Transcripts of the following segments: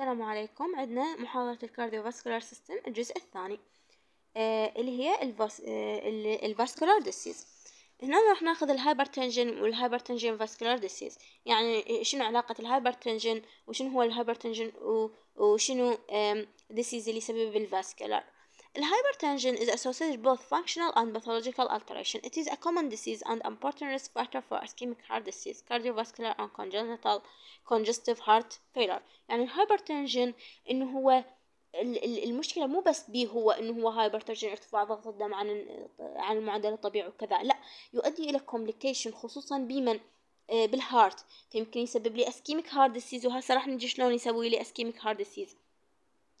السلام عليكم عندنا محاضرة الكارديو فاسكولار سيستم الجزء الثاني آه اللي هي الفاس آه الفاسكولار ديسيز هنا راح ناخذ الهايبرتنجن والهايبرتنجن فاسكولار ديسيز يعني شنو علاقة الهايبرتنجن وشنو هو الهايبرتنجن وشنو ديسيز اللي يسبب الفاسكولار Hypertension is associated with both functional and pathological alteration. It is a common disease and important risk factor for ischemic heart disease, cardiovascular and congenital congestive heart failure. يعني الهايبرتنشن إنه هو المشكله مو بس به هو انه هو هايبرتنشن ارتفاع ضغط الدم عن عن المعدل الطبيعي وكذا لا يؤدي الى complication خصوصا بمن بالهارت فيمكن يسبب لي ischemic heart disease وهسه راح نجي شلون يسوي لي ischemic heart disease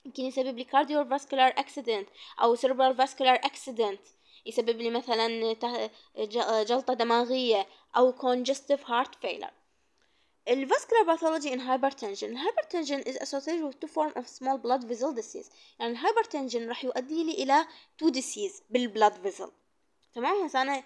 يمكن يسبب لي كارديو فاسكولار اكسيدنت او سيربرال فاسكولار اكسيدنت يسبب لي مثلا جلطة دماغية او كونجستيف هارت فيلر الفاسكولار باثولوجي ان هايبرتنشن الهايبرتنشن از اسوسييتد وذ تو فورم اوف سمول بلاد فيزل ديزيز يعني الهايبرتنشن راح يؤدي لي الى تو ديزيز بالبلاد فيزل تمام هسه انا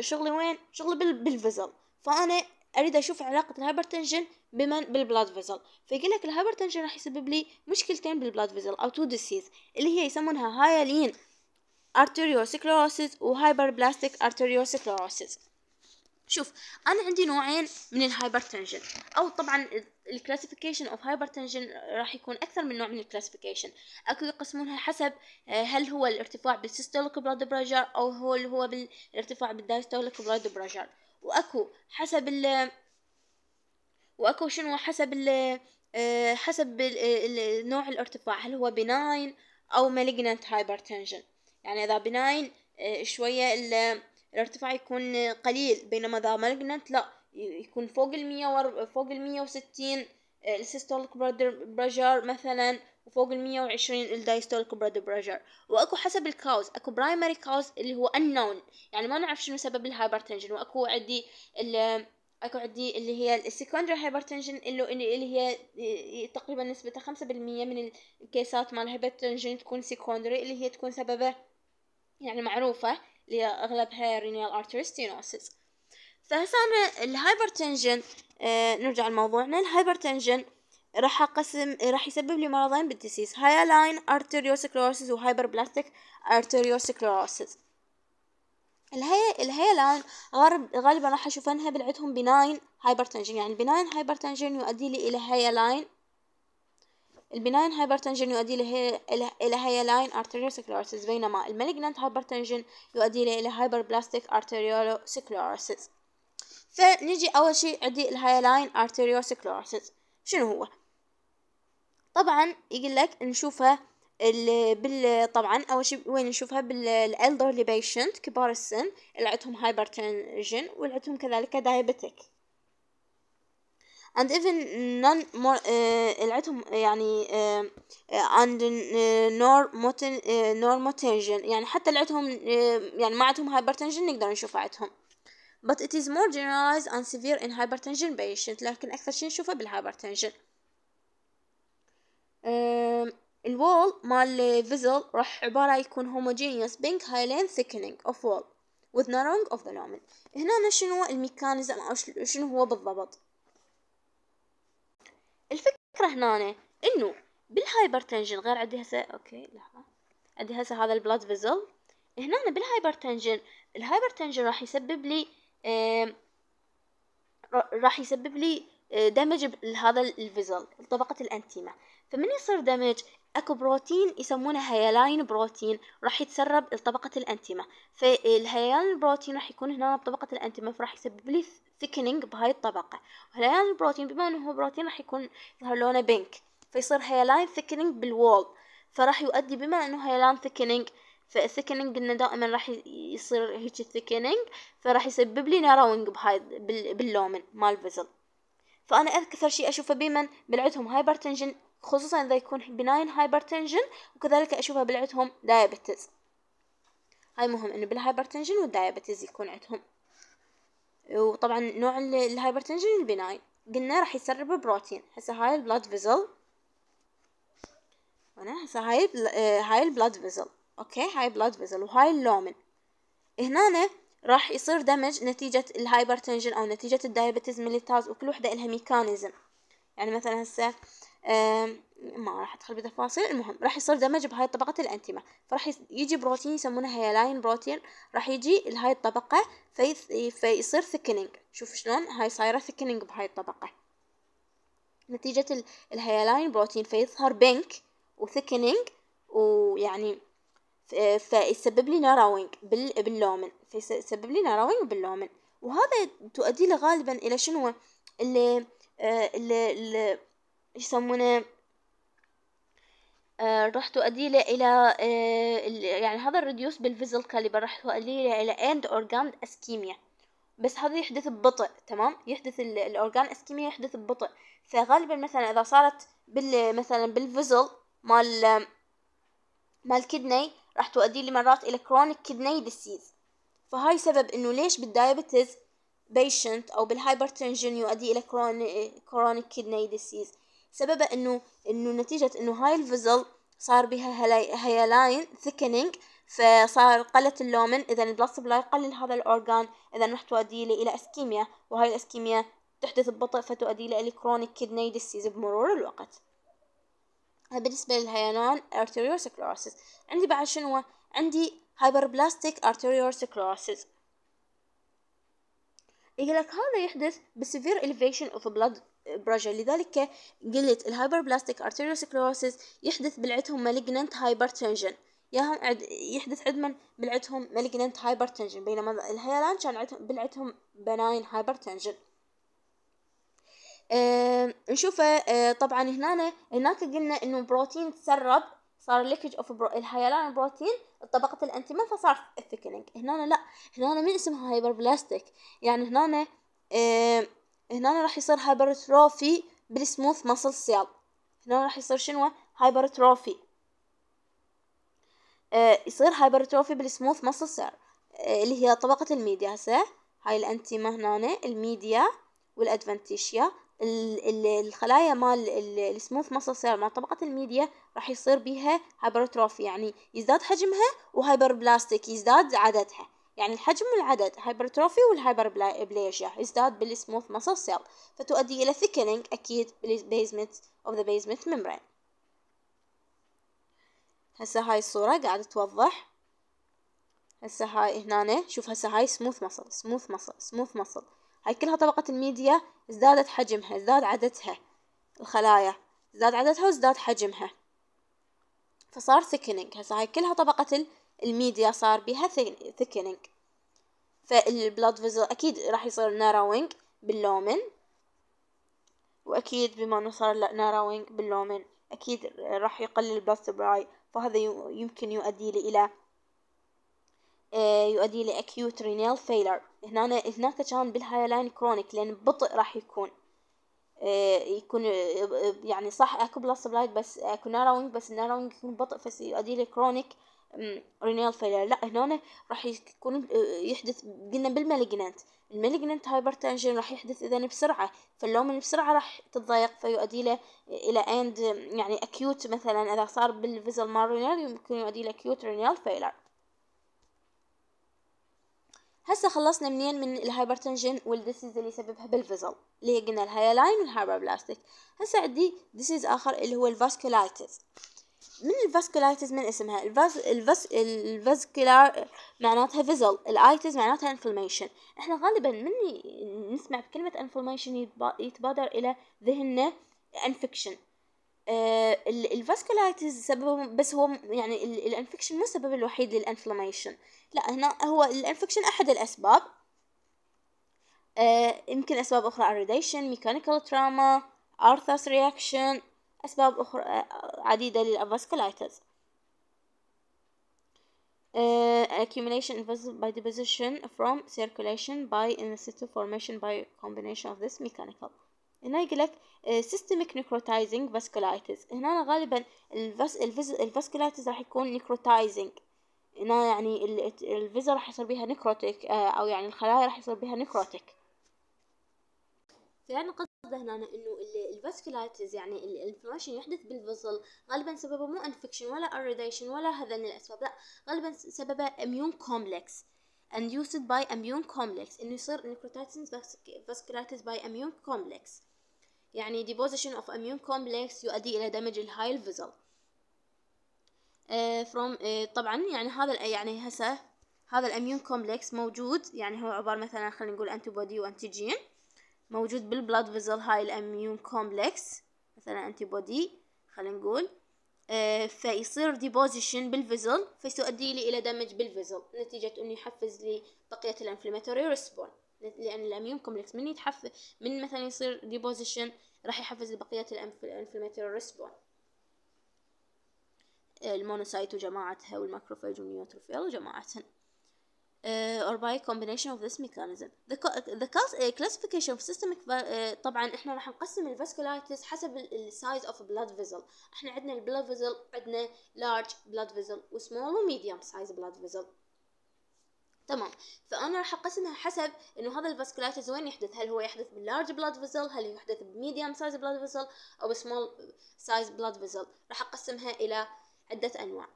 شغلي وين شغلي بالفيزل فانا اريد اشوف علاقه الهايبرتنجن بمن بالبلاد فيزل فيقول لك الهايبرتنجن راح يسبب لي مشكلتين بالبلاد فيزل او تو ديسيز اللي هي يسمونها هايالين arteriosclerosis وهايبربلاستيك arteriosclerosis شوف انا عندي نوعين من الهايبرتنجن او طبعا الكلاسيفيكيشن اوف هايبرتنجن راح يكون اكثر من نوع من الكلاسيفيكيشن اكو يقسمونها حسب آه، هل هو الارتفاع بالسيستوليك بلاد بريشر او هو اللي هو بالارتفاع بالدايستوليك بلاد بريشر واكو حسب ال واكو شنو حسب ال آه، حسب نوع الارتفاع هل هو بناين او مالجنت هايبرتنشن يعني اذا بناين آه، شوية الارتفاع يكون قليل بينما اذا مالجنت لا يكون فوق المية فوق المية وستين آه، السيستوليك بريشر مثلا وفوق ال 120 الدايستوليك بلاد بريشر واكو حسب الكاوز اكو برايمري كاوز اللي هو unknown يعني ما نعرف شنو سبب الهايبرتنشن واكو عندي اكو عندي اللي هي السكندري هايبرتنشن اللي اللي هي تقريبا نسبتها خمسة بالمية من الكيسات مال الهايبرتنشن تكون سكندري اللي هي تكون سببه يعني معروفة اللي اغلبها رينيال ارتري ستينوسيس فهسه الهايبرتنشن آه نرجع لموضوعنا الهايبرتنشن راح اقسم راح يسبب لي مرضين بالتسيس هايلاين ارتيريوسكلوروسيس وهايبر بلاستيك ارتيريوسكلوروسيس الهي الهيلاين غرب... غالبا راح اشوف انها عندهم بناين هايبرتنجن يعني البناين هايبرتنجن يؤدي لي الى هايلاين البناين هايبرتنجن يؤدي له إلى هايلاين ارتيريوسكلوروسيس بينما المالجنت هايبرتنجن يؤدي لي إلى هايبر بلاستيك ارتيريوسكلوروسيس فنجي أول شيء عندي الهايلاين ارتيريوسكلوروسيس شنو هو؟ طبعا يقول لك نشوفها بال طبعا اول شيء وين نشوفها بالالدرلي بيشنت كبار السن اللي عندهم هايبرتنشن واللي عندهم كذلك دايابيتك and even non more آه، اللي عندهم يعني آه، and nor آه، normotension يعني حتى اللي عندهم يعني ما عندهم هايبرتنشن نقدر نشوف عندهم but it is more generalized and severe in hypertension patient لكن أكثر شيء نشوفه بالهايبرتنشن الوول مال فيزل راح عبارة يكون homogeneous pink hyaline thickening of wall with narrowing of the lumen هنا شنو الميكانيزم أو شنو هو بالضبط الفكرة هنا إنه بالهايبرتنجن غير عندي هسه أوكي لحظة عندي هسه هذا البلاد فيزل هنا بالهايبرتنجن الهايبرتنجن راح يسبب لي راح يسبب لي دمج أه، لهذا الفيزل طبقة الانتيمة فمن يصير دمج اكو بروتين يسمونه هيالاين بروتين راح يتسرب لطبقة الأنتمة فالهيالاين بروتين راح يكون هنا بطبقة الأنتمة فراح يسبب لي ثيكنينج بهاي الطبقة وهيالاين بروتين بما انه هو بروتين راح يكون يظهر لونه بينك فيصير هيالاين ثيكنينج بالوول فراح يؤدي بما انه هيالاين ثيكنينج فالثيكنينج قلنا دائما راح يصير هيك ثيكنينج فراح يسبب لي ناروينج بهاي باللومن مال فيزل فانا اكثر شيء اشوفه بمن بالعدهم هايبرتنجن خصوصا إذا يكون بناين هايبرتنجن وكذلك أشوفها بالعتهم دايابيتز هاي مهم إنه بالهايبرتنجن والدايابيتز يكون عندهم وطبعا نوع الهايبرتنجن البناين قلنا راح يسرب بروتين هسه هاي البلاد فيزل وانا هسه هاي هاي البلاد فيزل اوكي هاي بلاد فيزل وهاي اللومن هنا راح يصير دمج نتيجة الهايبرتنجن او نتيجة الدايابيتيز ميليتاز وكل وحدة لها ميكانيزم يعني مثلا هسه ما راح ادخل بتفاصيل المهم راح يصير دمج بهاي طبقة الانتيما فراح يجي بروتين يسمونه هيلاين بروتين راح يجي لهاي الطبقة في فيصير ثيكنينج شوف شلون هاي صايرة ثيكنينج بهاي الطبقة نتيجة الهيلاين بروتين فيظهر بينك وثيكنينج ويعني فيسبب لي ناروينج باللومن فيسبب لي ناروينج باللومن وهذا تؤدي لغالبا غالبا الى شنو اللي آه، اللي يسمونه آه، رحت أديله إلى آه، يعني هذا الريديوس بالفيزل كاليبر راح أديله إلى اند أورجان اسكيميا بس هذا يحدث ببطء تمام يحدث الأورجان اسكيميا يحدث ببطء فغالبا مثلا إذا صارت بال مثلا بالفيزل مال مال كدني راح تؤدي لي مرات إلى كرونيك كدني ديسيز فهاي سبب إنه ليش بالدايابيتس بيشنت أو بالهايبرتنجن يؤدي إلى كرونيك كدني ديسيز سببه انه انه نتيجة انه هاي الفزل صار بها هيلاين ثيكنينج فصار قلة اللومن اذا البلاد سبلاي قلل هذا الاورجان اذا راح تؤدي الى اسكيميا وهاي الاسكيميا تحدث ببطء فتؤدي الى كرونيك كدني ديسيز بمرور الوقت بالنسبة للهيلان ارتيريوسكلوروسيس عندي بعد شنو عندي هايبربلاستيك ارتيريوسكلوروسيس يقول لك هذا يحدث بسيفير elevation اوف بلاد البرجر لذلك قلة الهايبربلاستيك ارتيروسكلوروسيس يحدث بالعدهم مالجننت هايبرتنجن ياهم عد يحدث عندهم بالعدهم مالجننت هايبرتنجن بينما الهيلان كان عندهم بالعدهم بناين هايبرتنجن أه نشوفه أه طبعا هنا هناك قلنا انه بروتين تسرب صار ليكج اوف برو... الهيلان بروتين طبقة الانتيمال فصار ثيكنينج هنا لا هنا من اسمها هايبر بلاستيك يعني هنا أه هنا راح يصير هايبرتروفي بالسموث ماسل سيل هنا راح يصير شنو هايبرتروفي آه، يصير هايبرتروفي بالسموث ماسل آه، سيل اللي هي طبقة الميديا هسه هاي الانتيما هنا الميديا والادفنتيشيا الخلايا مال السموث ماسل سيل مال طبقة الميديا راح يصير بيها هايبرتروفي يعني يزداد حجمها وهايبر بلاستيك يزداد عددها يعني الحجم والعدد هايبرتروفي والهايبربليجيا يزداد بالسموث muscle cell فتؤدي إلى thickening أكيد بالبيزمنت of the basement membrane هسه هاي الصورة قاعدة توضح هسه هاي هنا شوف هسه هاي سموث muscle سموث muscle سموث muscle هاي كلها طبقة الميديا ازدادت حجمها ازداد عددها الخلايا ازداد عددها وازداد حجمها فصار ثيكنينج هسه هاي كلها طبقة الميديا صار بها ثيكنينج فالبلاد فيزل اكيد راح يصير ناروينج باللومن واكيد بما انه صار ناروينج باللومن اكيد راح يقلل البلاد سبراي فهذا يمكن يؤدي لي الى آه، يؤدي لي اكيوت رينيل فيلر هنا هناك كان بالهايلاين كرونيك لان بطء راح يكون آه، يكون آه، يعني صح اكو بلاد سبلايت بس اكو ناروينج بس ناروينج يكون بطء فسيؤدي لي كرونيك رينيال فيلر لا هنا راح يكون أه، يحدث قلنا بالمالجنانت المالجنانت هايبر تنشن راح يحدث اذا بسرعه فلو من بسرعه راح تتضايق فيؤدي له الى اند يعني اكيوت مثلا اذا صار بالفيزل مال رينيال يمكن يؤدي الى اكيوت رينيال فيلر هسه خلصنا منين من الهايبرتنجن والديسيز اللي سببها بالفيزل اللي هي قلنا الهايلاين والهايبر بلاستيك هسه عندي ديسيز اخر اللي هو الفاسكولايتس من الفاسكولايتس من اسمها الفاز الفاز الفاسكولار معناتها فيزل الايتس معناتها انفلاميشن احنا غالبا من نسمع بكلمة انفلاميشن يتبادر الى ذهننا انفكشن آه الفاسكولايتس سببه بس هو يعني الانفكشن مو السبب الوحيد للانفلاميشن لا هنا هو الانفكشن احد الاسباب آه يمكن اسباب اخرى اريديشن ميكانيكال تراما ارثرس رياكشن أسباب أخرى عديدة للأفاسكولايتز uh, accumulation by deposition from circulation by in situ formation by combination of this mechanical هنا يقول لك systemic necrotizing vasculitis هنا غالبا الفاسكولايتز راح يكون necrotizing هنا يعني الفيزا راح يصير بيها نكروتيك او يعني الخلايا راح يصير بيها necrotic في هنا انه الفاسكولايتز يعني الانفلاميشن يحدث بالفصل غالبا سببه مو انفكشن ولا اريديشن ولا هذا من الاسباب لا غالبا سببه اميون كومبلكس induced by immune complex انه يصير نكروتاتين vasculitis by immune complex يعني deposition of immune complex يؤدي الى damage الهايل فيزل آه، uh, from uh, طبعا يعني هذا يعني هسه هذا الاميون كومبلكس موجود يعني هو عبارة مثلا خلينا نقول انتي بودي وانتيجين موجود بالبلاد فيزل هاي الاميون كومبلكس مثلا انتي بودي خلينا نقول آه فيصير ديبوزيشن بالفيزل فيؤدي لي الى دمج بالفيزل نتيجة انه يحفز لي بقية الانفلاماتوري ريسبون لان الاميون كومبلكس من يتحفز من مثلا يصير ديبوزيشن راح يحفز بقية الانفلاماتوري آه، ريسبون المونوسايت وجماعتها والماكروفاج والنيوتروفيل وجماعتها uh, or by combination of this mechanism the, the آه، classification of systemic uh, طبعا احنا راح نقسم الفاسكولايتس حسب السايز اوف blood vessel احنا عندنا البلاد فيزل عندنا large blood vessel وسمول وميديوم سايز blood vessel تمام فانا راح اقسمها حسب انه هذا الفاسكولايتس وين يحدث هل هو يحدث باللارج بلاد فيزل هل يحدث بميديوم سايز بلاد فيزل او سمول سايز بلاد فيزل راح اقسمها الى عده انواع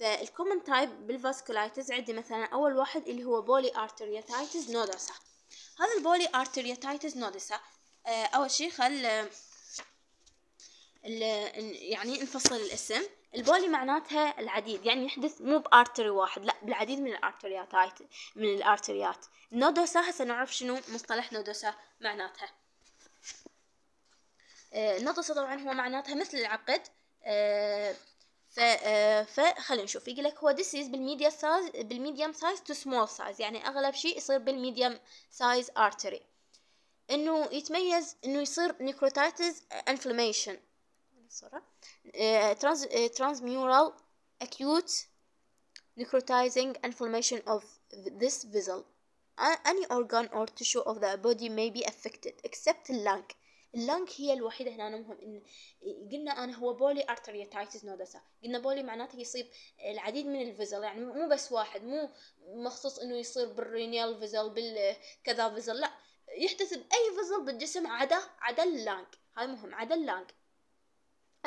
فالكومن تايب بالفاسكولايتس عندي مثلا أول واحد اللي هو بولي ارترياتايتس نودوسا هذا البولي ارترياتايتس نودوسا أول شي خل آه، يعني نفصل الاسم البولي معناتها العديد يعني يحدث مو بارتري واحد لا بالعديد من الارتريات من الارتريات نودوسا هسه نعرف شنو مصطلح نودوسا معناتها نودوسا آه، طبعا هو معناتها مثل العقد آه، ف آه، فخلينا نشوف يقول لك هو ديسيز بالميديا سايز بالميديم سايز تو سمول سايز يعني اغلب شيء يصير بالميديم سايز ارتري انه يتميز انه يصير نيكروتايتس انفلاميشن الصوره ترانز ترانزميورال acute necrotizing inflammation of this vessel. آه، any organ or tissue of the body may be affected except the lung. اللانك هي الوحيدة هنا مهم إن قلنا أنا هو بولي أرتريتايتس نودسا قلنا بولي معناته يصيب العديد من الفيزل يعني مو بس واحد مو مخصوص إنه يصير بالرينيال فيزل بالكذا فيزل لا يحدث بأي فيزل بالجسم عدا عدا اللانج هاي مهم عدا اللانج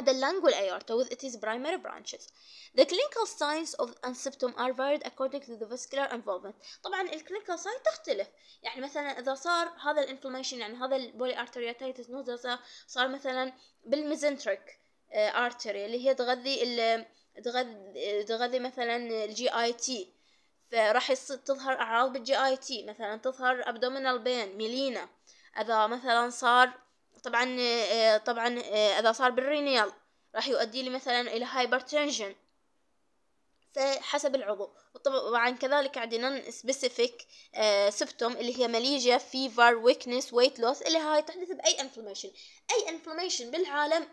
the والايورتا والأورta with its primary branches. The clinical signs of septum are varied according to the vascular involvement. طبعا الكلينيكال sign تختلف يعني مثلا إذا صار هذا الانفلاميشن يعني هذا البولي ارترياتيتس نوزس صار مثلا بالميزنتريك ارتري آه، اللي هي تغذي تغذي تغذي مثلا الجي اي تي فراح تظهر أعراض بالجي اي تي مثلا تظهر abdominal pain ميلينا إذا مثلا صار طبعا آه، طبعا آه، اذا صار بالرينيال راح يؤدي لي مثلا الى هايبرتنشن فحسب العضو وطبعا كذلك عندنا سبيسيفيك سبتوم آه، اللي هي ماليجيا فيفر ويكنس ويت لوس اللي هاي تحدث باي انفلاميشن اي انفلاميشن بالعالم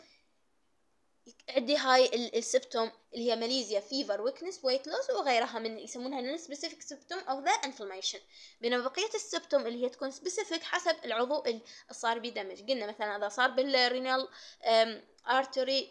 عندي هاي السبتوم اللي هي ماليزيا فيفر ويكنس ويت لوس وغيرها من يسمونها نون سبيسيفيك سبتوم اوف ذا انفلاميشن بينما بقيه السبتوم اللي هي تكون سبيسيفيك حسب العضو اللي صار بيه دمج قلنا مثلا اذا صار بالرينال ارتري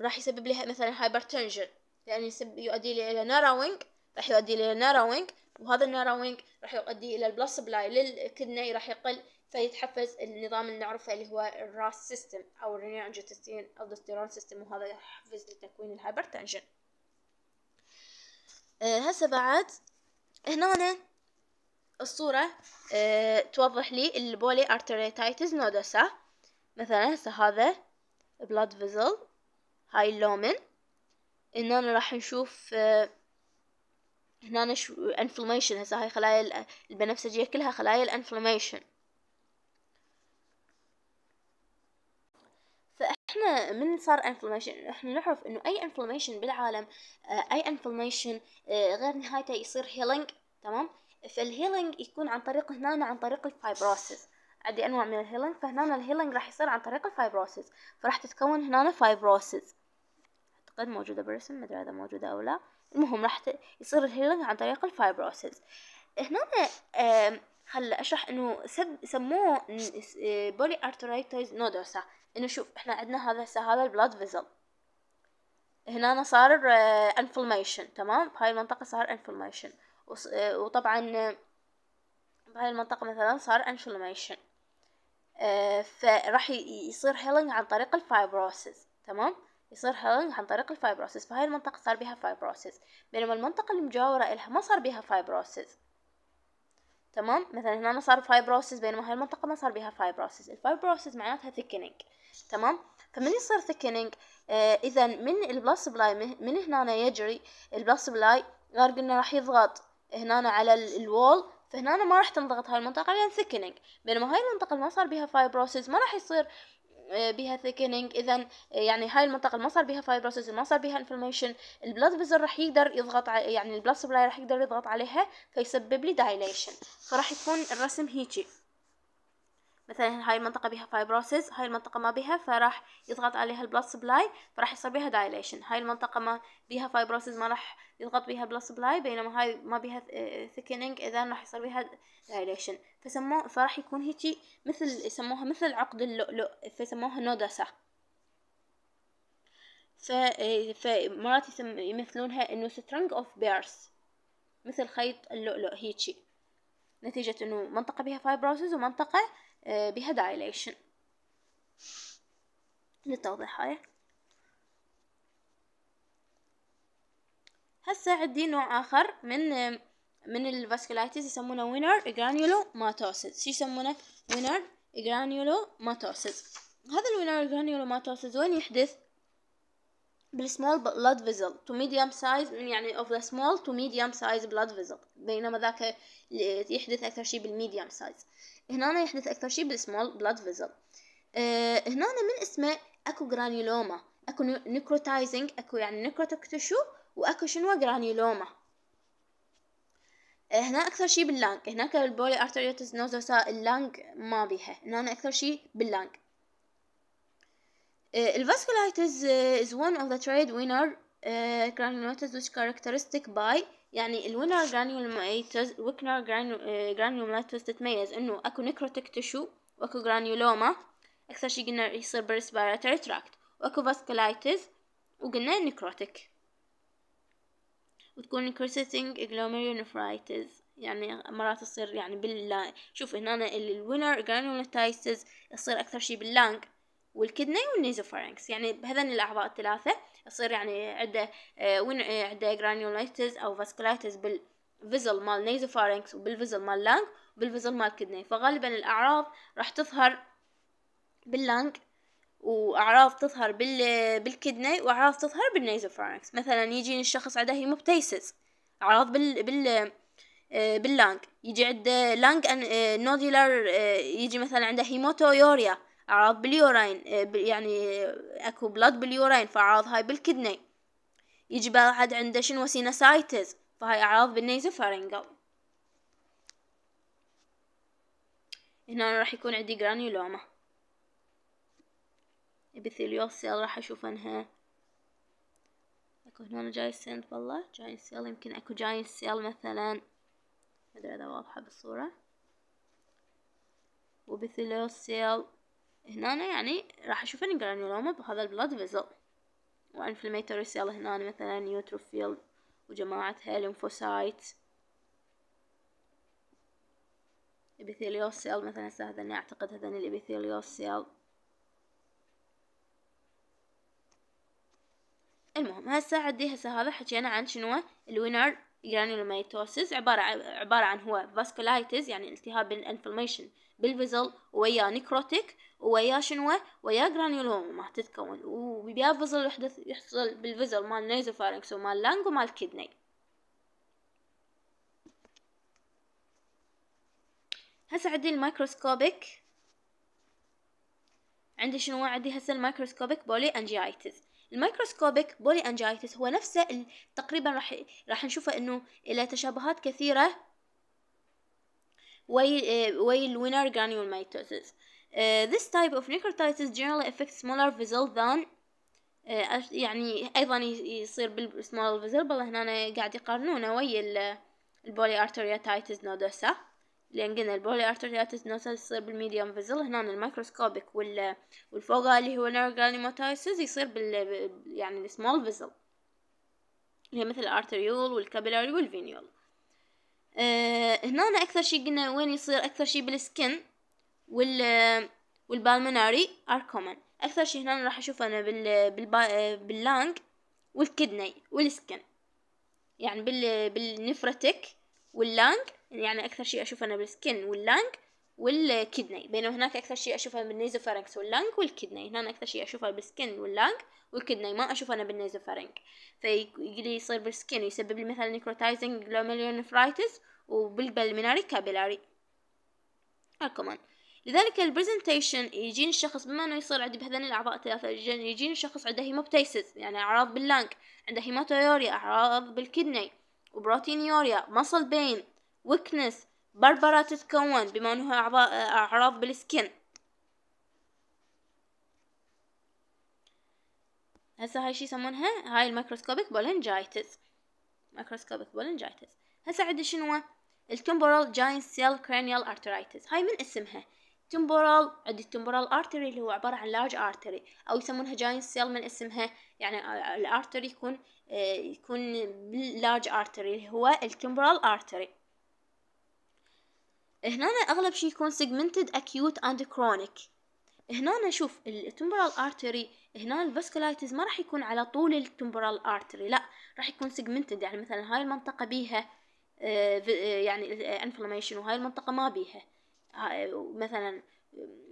راح يسبب لي مثلا هايبرتنجن لان يعني يؤدي لي الى ناروينج راح يؤدي لي الى ناروينج وهذا الناروينج راح يؤدي الى البلس بلاي للكدني راح يقل فيتحفز النظام اللي نعرفه اللي هو الراس سيستم أو الرينانجيتستين الدستيرون سيستم وهذا يحفز لتكوين الهايبرتنشن آه، هسه بعد هنا الصورة آه، توضح لي البولي ارتريتايتس نودوسا مثلا هسه هذا بلاد فيزل هاي اللومن هنا راح نشوف أه هنا انفلاميشن هسه هاي خلايا البنفسجية كلها خلايا الانفلاميشن احنا من صار انفلاميشن احنا نعرف انه اي انفلاميشن بالعالم آه، اي انفلاميشن آه، غير نهايته يصير هيلينج تمام فالهيلينج يكون عن طريق هنا عن طريق الفايبروسيس عندي انواع من الهيلينج فهنا الهيلينج راح يصير عن طريق الفايبروسيس فراح تتكون هنا فايبروسيس اعتقد موجوده بالرسم ما ادري اذا موجوده او لا المهم راح يصير الهيلينج عن طريق الفايبروسيس هنا اه خل اشرح انه سب سموه بولي ارتريتيز نودوسا انه شوف احنا عندنا هذا هسه هذا البلاد فيزل هنا صار انفلميشن آه، تمام بهاي المنطقه صار انفلميشن آه، وطبعا آه، بهاي المنطقه مثلا صار انفلميشن فراح يصير هيلينج عن طريق الفايبروسيس تمام يصير هيلينج عن طريق الفايبروسيس فهاي المنطقة صار بها فايبروسيس بينما المنطقة المجاورة إلها ما صار بها فايبروسيس تمام مثلا هنا صار فايبروسيس بينما هاي المنطقة ما صار بها فايبروسيس الفايبروسيس معناتها ثيكنينج تمام فمن يصير ثيكنينج آه اذا من البلاس بلاي من هنا يجري البلاس بلاي غير قلنا راح يضغط هنا على الوول فهنا ما راح تنضغط هاي المنطقه لان ثيكنينج بينما هاي المنطقه اللي ما صار بها فايبروسيس ما راح يصير آه، بها ثيكنينج اذا آه، يعني هاي المنطقه اللي ما صار بها فايبروسيس ما صار بها انفلاميشن البلاد فيزل راح يقدر يضغط يعني البلاس سبلاي راح يقدر يضغط عليها فيسبب لي دايليشن فراح يكون الرسم هيجي مثلا هاي المنطقة بيها فايبروسيس هاي المنطقة ما بيها فراح يضغط عليها البلاد سبلاي فراح يصير بيها دايليشن هاي المنطقة ما بيها فايبروسيس ما راح يضغط بيها البلاد سبلاي بينما هاي ما بيها ثيكنينج آه، اذا راح يصير بيها دايليشن فسموه فراح يكون هيجي مثل يسموها مثل عقد اللؤلؤ فسموها نودسة ف... آه، فمرات يسم... يمثلونها انه سترنج اوف بيرس مثل خيط اللؤلؤ هيجي نتيجة انه منطقة بها فايبروسيس ومنطقة آه، بها dilation للتوضيح هاي هسه عندي نوع آخر من آه، من الفاسكولايتيس يسمونه وينر جرانيولو ماتوسيس شو يسمونه وينر جرانيولو ماتوسيس هذا الوينر جرانيولو ماتوسيس وين يحدث بالسمول بلاد فيزل تو ميديوم سايز يعني اوف ذا سمول تو ميديوم سايز بلاد فيزل بينما ذاك يحدث أكثر شيء بالميديوم سايز هنا يحدث أكثر شيء بالسمول بلاد فيزل هنا من اسمه أكو جرانيولوما أكو نيكروتايزنج أكو يعني نيكروتك تشو وأكو شنو جرانيولوما آه، هنا أكثر شيء باللانج هناك البولي أرتريوتس نوزوسا اللانج ما بيها هنا أكثر شيء باللانج الفاسكولايتز is one of the trade winner granulomatous which characteristic by يعني ال winner granulomatous winner granulomatous تتميز انه اكو necrotic tissue واكو granuloma اكثر شي قلنا يصير بالريسبيراتوري tract واكو vasculitis وقلنا necrotic وتكون necrotizing glomerulonephritis يعني مرات تصير يعني بال شوف هنا ال winner granulomatous يصير اكثر شي باللانج والكدني والنيزوفارينكس يعني بهذين الأعضاء الثلاثة يصير يعني عدة آه، وين آه، عدة جرانيولايتس أو فاسكولايتس بالفيزل مال نيزوفارينكس وبالفيزل مال لانج وبالفيزل مال كدني فغالبا الأعراض راح تظهر باللانج واعراض تظهر بال بالكدني واعراض تظهر بالنيزوفارينكس مثلا يجيني الشخص عنده هيموبتيسس اعراض بال بال آه، باللانج يجي عنده لانج نودولار يجي مثلا عنده هيموتويوريا اعراض باليورين آه، يعني آه، اكو بلاد باليورين فاعراض هاي بالكدني يجي بعد عنده شنو سينسايتس فهاي اعراض بالنيزوفارينجل هنا راح يكون عندي جرانيولوما ابيثيليوس سيل راح اشوف انها اكو هنا جاي سيل والله جاي سيل يمكن اكو جاي سيل مثلا ما ادري اذا واضحه بالصوره وبيثيليوس سيل هنا يعني راح اشوف الجرانيولوما بهذا البلاد فيزل وانفلاميتوري سيل هنا مثلا نيوتروفيل وجماعتها ليمفوسايت ابيثيليوس سيل مثلا هسه هذني اعتقد هذا الابيثيليوس سيل المهم هسه عندي هسه هذا حكينا عن شنو الوينر جرانيولوميتوسيس عبارة عبارة عن هو فاسكولايتس يعني التهاب بالانفلاميشن بالفيزل ويا نيكروتيك ويا شنو ويا جرانيولوما راح تتكون وبيا فيزل يحدث يحصل بالفيزل مال نيزوفارنكس ومال لانج ومال كيدني هسه عندي الميكروسكوبيك عندي شنو عندي هسه الميكروسكوبيك بولي انجيايتس الميكروسكوبيك بولي انجايتس هو نفسه تقريبا راح راح نشوفه انه له تشابهات كثيره while, uh, while winner granulomytosis. Uh, this type of necrotitis generally affects smaller vessel than uh, يعني أيضا يصير بالسمول فيزل بالله هنا قاعد يقارنونه ويا البولي ارترياتايتس نودوسا لأن قلنا البولي ارترياتس نودوسا يصير بالميديوم فيزل هنا الميكروسكوبيك وال والفوقها اللي هو نيرغانيموتايسيس يصير بال يعني السمول فيزل اللي هي مثل الارتريول والكابيلاري والفينيول أه هنا اكثر شي قلنا وين يصير اكثر شي بالسكن وال والبالمناري ار كومن اكثر شي هنا راح اشوف انا بال بالبا باللانج والكدني والسكن يعني بال بالنفرتك واللانج يعني اكثر شي اشوف انا بالسكن واللانج والكدني بينما هناك اكثر شيء اشوفها بالنيزوفارنكس واللانك والكدني هنا اكثر شيء اشوفها بالسكن واللانك والكدني ما اشوفه انا بالنيزوفارنك فيقلي يصير بالسكن ويسبب لي مثلا نيكروتايزنج جلوميريونفرايتس وبالبلمناري كابيلاري كمان لذلك البرزنتيشن يجيني الشخص بما انه يصير عندي بهذين الاعضاء الثلاثه يجيني الشخص عنده هيموبتيسس يعني اعراض باللانك عنده هيماتويوريا اعراض بالكدني وبروتينيوريا مصل بين ويكنس بربرا تتكون بما انها أعراض بالسكن هسه هاي شي يسمونها هاي الميكروسكوبيك بولنجايتس ميكروسكوبيك بولنجايتس هسه عندي شنو التمبورال جاين سيل كرانيال ارترايتس هاي من اسمها تمبورال عندي التمبورال ارتري اللي هو عبارة عن لارج ارتري او يسمونها جاين سيل من اسمها يعني الارتري يكون آه، يكون باللارج ارتري اللي هو التمبورال ارتري هنا اغلب شي يكون segmented acute and chronic هنا شوف التمبرال ارتري هنا الفاسكولايتس ما راح يكون على طول التمبرال ارتري لا راح يكون سيجمنتد يعني مثلا هاي المنطقه بيها آه، آه، يعني انفلاميشن آه، وهاي المنطقه ما بيها مثلا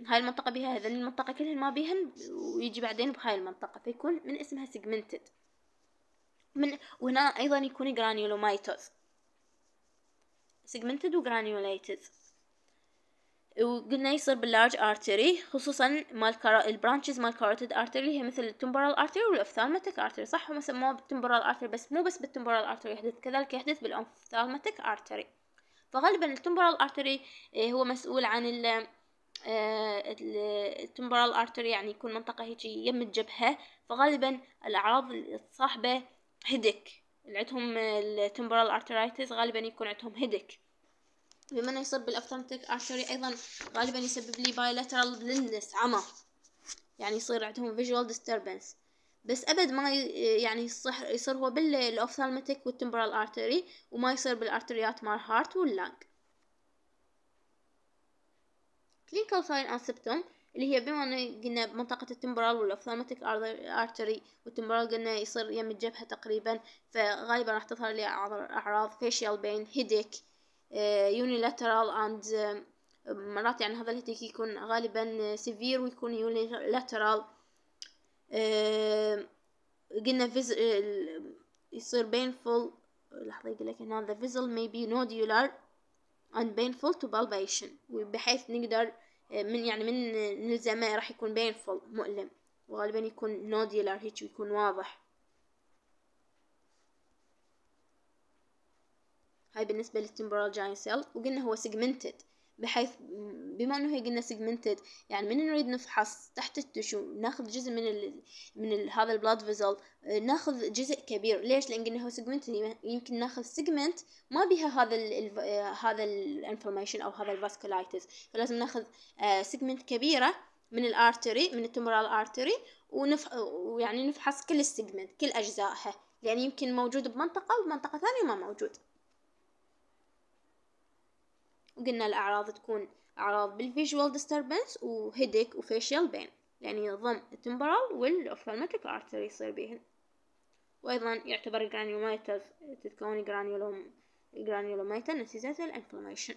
هاي المنطقه بيها هذا المنطقه كلها ما بيهن ويجي بعدين بهاي المنطقه فيكون من اسمها segmented من وهنا ايضا يكون جرانيولومايتوز segmented وجرانيوليتد وقلنا يصير باللارج ارتري خصوصا مال البرانشز مال كاروتيد ارتري هي مثل التمبرال ارتري والافثالماتيك ارتري صح هم سموها بالتمبرال ارتري بس مو بس بالتمبرال ارتري يحدث كذلك يحدث بالافثالماتيك ارتري فغالبا التمبرال ارتري هو مسؤول عن ال التمبرال ارتري يعني يكون منطقة هيجي يم الجبهة فغالبا الأعراض الصاحبة هدك اللي عندهم التمبرال ارترايتس غالبا يكون عندهم هيدك بما انه يصب بالاوبتامتيك ارتري ايضا غالبا يسبب لي بايلاترال بلندنس عمى يعني يصير عندهم فيجوال ديستربنس بس ابد ما يعني يصح يصير هو بالاوفثالمتيك والتمبرال ارتري وما يصير بالارتريات مال هارت واللانج clinical sign and اللي هي بما انه قلنا منطقة التمبرال والأفلاماتيك ارتري والتمبرال قلنا يصير يم الجبهة تقريبا فغالبا راح تظهر لي أعراض facial pain headache يونيلاترال آه، اند آه، مرات يعني هذا الهيديك يكون غالبا سيفير ويكون يونيلاترال آه، قلنا فيز يصير بينفول لحظة يقول لك هنا the vessel may be nodular and painful to palpation بحيث نقدر آه، من يعني من نلزمه راح يكون painful مؤلم وغالبا يكون nodular هيك ويكون واضح هاي بالنسبة للtemporal giant cell وقلنا هو segmented بحيث بما انه هي قلنا سيجمنتد يعني من نريد نفحص تحت التشو ناخذ جزء من ال من ال هذا البلاد آه، فيزل ناخذ جزء كبير ليش لان قلنا هو سيجمنتد يمكن ناخذ سيجمنت ما بها هذا ال آه، هذا الانفورميشن او هذا الفاسكولايتس فلازم ناخذ سيجمنت آه، كبيره من الارتري من التمورال ارتري ونف... ويعني نفحص كل السيجمنت كل اجزائها لان يعني يمكن موجود بمنطقه ومنطقه ثانيه ما موجود وقلنا الأعراض تكون أعراض بالفيجوال ديستربنس وهيديك وفيشيال بين يعني ضم التمبرال والأوفالماتيك أرتري يصير بيهن وأيضا يعتبر الجرانيومايتس تتكون جرانيولوم جرانيولومايتا نتيجة الانفلاميشن